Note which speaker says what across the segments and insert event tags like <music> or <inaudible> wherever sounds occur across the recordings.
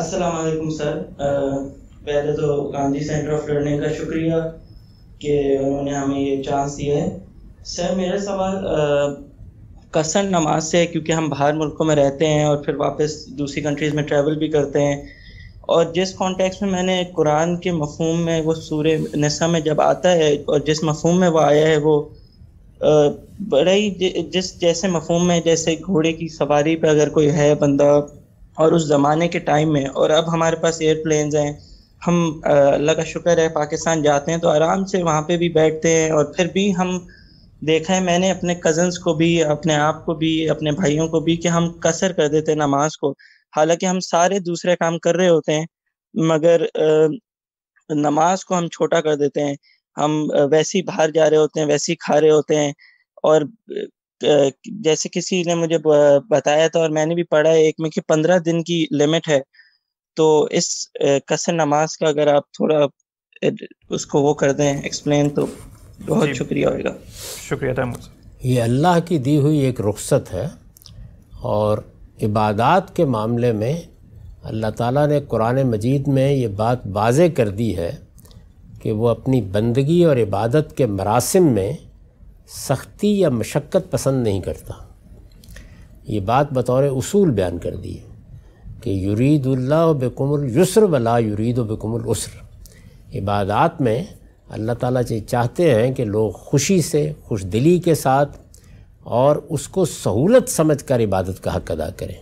Speaker 1: अस्सलाम वालेकुम सर पहले तो गांधी सेंटर ऑफ लर्निंग का शुक्रिया कि उन्होंने हमें ये चांस दिया है सर मेरा सवाल कसर नमाज से है क्योंकि हम बाहर मुल्कों में रहते हैं और फिर वापस दूसरी कंट्रीज़ में ट्रैवल भी करते हैं और जिस कॉन्टेक्स्ट में मैंने कुरान के मफहम में वो सूर नशा में जब आता है और जिस मफहम में वो आया है वो बड़ा ही जिस जैसे मफहम में जैसे घोड़े की सवारी पर अगर कोई है बंदा और उस ज़माने के टाइम में और अब हमारे पास एयरप्लेन्स हैं हम अल्लाह का शुक्र है पाकिस्तान जाते हैं तो आराम से वहाँ पे भी बैठते हैं और फिर भी हम देखा है मैंने अपने कज़न्स को भी अपने आप को भी अपने भाइयों को भी कि हम कसर कर देते हैं नमाज को हालांकि हम सारे दूसरे काम कर रहे होते हैं मगर नमाज को हम छोटा कर देते हैं हम वैसे ही बाहर जा रहे होते हैं वैसे ही खा रहे होते हैं और जैसे किसी ने मुझे बताया था और मैंने भी पढ़ा है एक में कि पंद्रह दिन की लिमिट है तो इस कसर नमाज का अगर आप थोड़ा उसको वो कर दें एक्सप्लेन तो बहुत शुक्रिया होगा शुक्रिया था
Speaker 2: ये अल्लाह की दी हुई एक रुख्सत है और इबादात के मामले में अल्लाह ताला ने कुरान मजीद में ये बात वाज़ कर दी है कि वो अपनी बंदगी और इबादत के मरासम में सख्ती या मशक्क़त पसंद नहीं करता ये बात बतौर उसूल बयान कर दी है कि युरीदुल्ला बेकुमल युसर वला युरीद बेकुमल उसर इबादात में अल्लाह ताला जी चाहते हैं कि लोग खुशी से खुश दिली के साथ और उसको सहूलत समझ कर इबादत का हक अदा करें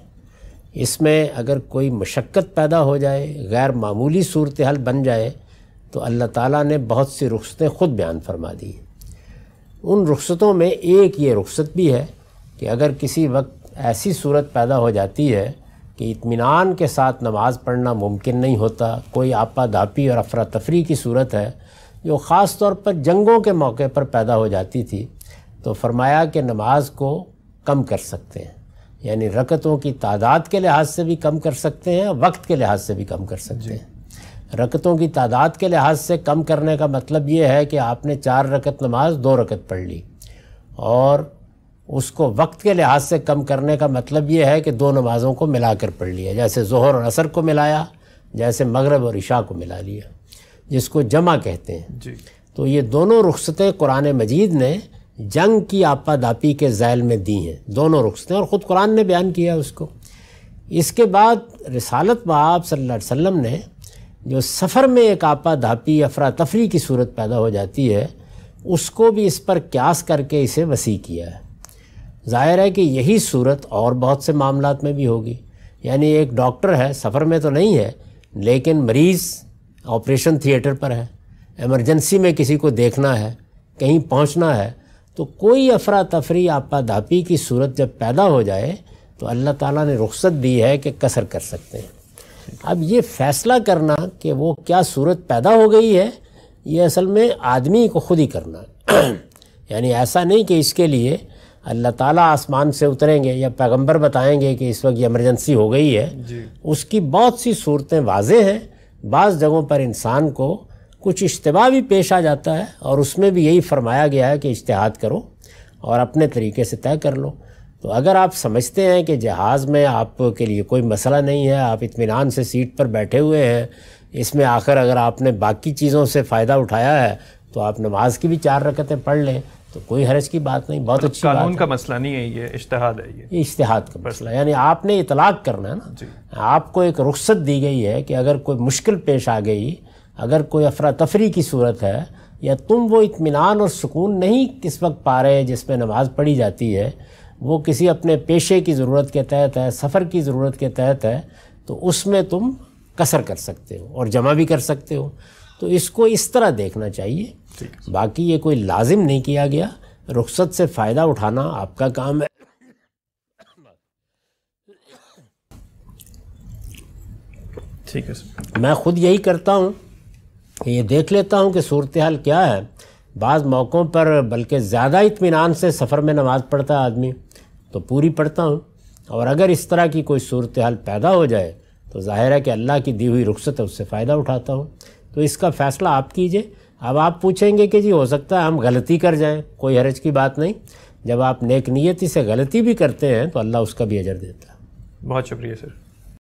Speaker 2: इसमें अगर कोई मशक्क़त पैदा हो जाए गैर मामूली सूरत हाल बन जाए तो अल्लाह ताला ने बहुत सी रुख्सतें ख़ुद बयान फरमा दी हैं उन रुख्सतों में एक ये रुख्सत भी है कि अगर किसी वक्त ऐसी सूरत पैदा हो जाती है कि इतमान के साथ नमाज़ पढ़ना मुमकिन नहीं होता कोई आपाधापी और अफरा तफरी की सूरत है जो ख़ास तौर पर जंगों के मौके पर पैदा हो जाती थी तो फरमाया कि नमाज को कम कर सकते हैं यानी रकतों की तादाद के लिहाज से भी कम कर सकते हैं वक्त के लिहाज से भी कम कर सकते हैं रकतों की तादाद के लिहाज से कम करने का मतलब ये है कि आपने चार रकत नमाज दो रकत पढ़ ली और उसको वक्त के लिहाज से कम करने का मतलब ये है कि दो नमाज़ों को मिलाकर पढ़ लिया जैसे जहर और असर को मिलाया जैसे मगरब और इशा को मिला लिया जिसको जमा कहते हैं तो ये दोनों रुख्सतें कुरान मजीद ने जंग की आपादापी के जैल में दी हैं दोनों रुख्सतें और ख़ुद कुरान ने बयान किया उसको इसके बाद रसालत बाब सल्लल्लाहु अलैहि ने जो सफ़र में एक आपाधापी अफरा तफरी की सूरत पैदा हो जाती है उसको भी इस पर क्यास करके इसे वसी किया है ज़ाहिर है कि यही सूरत और बहुत से मामलों में भी होगी यानी एक डॉक्टर है सफ़र में तो नहीं है लेकिन मरीज़ ऑपरेशन थिएटर पर है एमरजेंसी में किसी को देखना है कहीं पहुंचना है तो कोई अफरा तफरी आपाधापी की सूरत जब पैदा हो जाए तो अल्लाह ताला ने रुख्सत दी है कि कसर कर सकते हैं अब ये फैसला करना कि वो क्या सूरत पैदा हो गई है ये असल में आदमी को खुद ही करना <clears throat> यानी ऐसा नहीं कि इसके लिए अल्लाह ताला आसमान से उतरेंगे या पैगंबर बताएंगे कि इस वक्त ये इमरजेंसी हो गई है उसकी बहुत सी सूरतें वाज हैं बाज़ जगहों पर इंसान को कुछ इश्तबा भी पेश आ जाता है और उसमें भी यही फरमाया गया है कि इश्तहाद करो और अपने तरीके से तय कर लो तो अगर आप समझते हैं कि जहाज़ में आपके लिए कोई मसला नहीं है आप इतमान से सीट पर बैठे हुए हैं इसमें आखिर अगर आपने बाकी चीज़ों से फ़ायदा उठाया है तो आप नमाज की भी चार रकतें पढ़ लें तो कोई हरज की बात नहीं बहुत अच्छी कानून
Speaker 1: का मसला नहीं है ये इश्तहाद है
Speaker 2: ये ये इश्तहाद का मसला यानी आपने इतलाक करना है ना आपको एक रुख्सत दी गई है कि अगर कोई मुश्किल पेश आ गई अगर कोई अफरा तफरी की सूरत है या तुम वो इतमान और सुकून नहीं किस वक्त पा रहे जिसमें नमाज़ पढ़ी जाती है वो किसी अपने पेशे की ज़रूरत के तहत है सफ़र की ज़रूरत के तहत है तो उसमें तुम कसर कर सकते हो और जमा भी कर सकते हो तो इसको इस तरह देखना चाहिए बाकी ये कोई लाजिम नहीं किया गया रुख्सत से फ़ायदा उठाना आपका काम है ठीक है मैं खुद यही करता हूँ ये देख लेता हूँ कि सूरत हाल क्या है बाज़ मौक़ों पर बल्कि ज़्यादा इतमान से सफ़र में नमाज़ पढ़ता है आदमी तो पूरी पढ़ता हूँ और अगर इस तरह की कोई सूरत हाल पैदा हो जाए तो ज़ाहिर है कि अल्लाह की दी हुई रुख्सत है उससे फ़ायदा उठाता हूँ तो इसका फ़ैसला आप कीजिए अब आप पूछेंगे कि जी हो सकता है हम गलती कर जाएँ कोई हरज की बात नहीं जब आप नेक नियति से गलती भी करते हैं तो अल्लाह उसका भी अजर देता है
Speaker 1: बहुत शुक्रिया सर